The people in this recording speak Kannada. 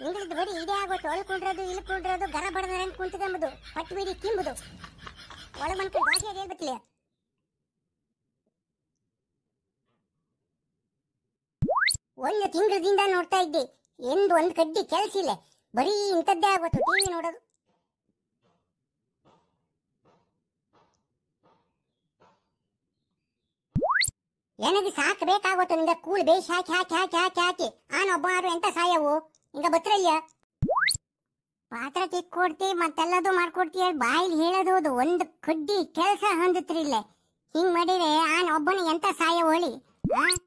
ಹಿಂಗಿದ್ ಬರಿ ಇದೇ ಆಗೋತು ಒಳಗೆ ಕುಂಡ್ರದು ಇಲ್ಲಿ ಕುಂಡ್ರದು ಗರ ಬಡದಂಗೆ ಕುಂತ್ಕೊಂಬುದು ಪಟ್ಟು ಬಿಡಿ ಕಿಂಬುದು ಒಳ ಮನ್ಕೊಂಡು ಭಾಷೆ ಹೇಳ್ಬೇಕಿಲ್ಲ ಒಂದು ತಿಂಗಳಿಂದ ನೋಡ್ತಾ ಇದ್ದೆ ಎಂದು ಒಂದು ಕಡ್ಡಿ ಕೆಲಸ ಇಲ್ಲ ಬರೀ ಇಂಥದ್ದೇ ಆಗೋತು ಟಿವಿ ನೋಡೋದು ನನಗೆ ಸಾಕು ಬೇಕಾಗೋತು ನಿಂದ ಕೂಲ್ ಬೇಸ್ ಹಾಕಿ ಹಾಕಿ ಹಾಕಿ ಹಾಕಿ ಹಾಕಿ ಈಗ ಬತ್ರಯ್ಯ ಪಾತ್ರ ಕೊಡ್ತಿ ಮತ್ತೆಲ್ಲದು ಮಾಡ್ಕೊಡ್ತಿ ಬಾಯಿಲಿ ಹೇಳೋದು ಅದು ಒಂದು ಕಡ್ಡಿ ಕೆಲಸ ಹೊಂದತ್ರಿ ಇಲ್ಲೇ ಹಿಂಗ್ ಮಾಡಿದ್ರೆ ಆನ್ ಒಬ್ಬನ ಎಂತ ಸಾಯ ಹೋಳಿ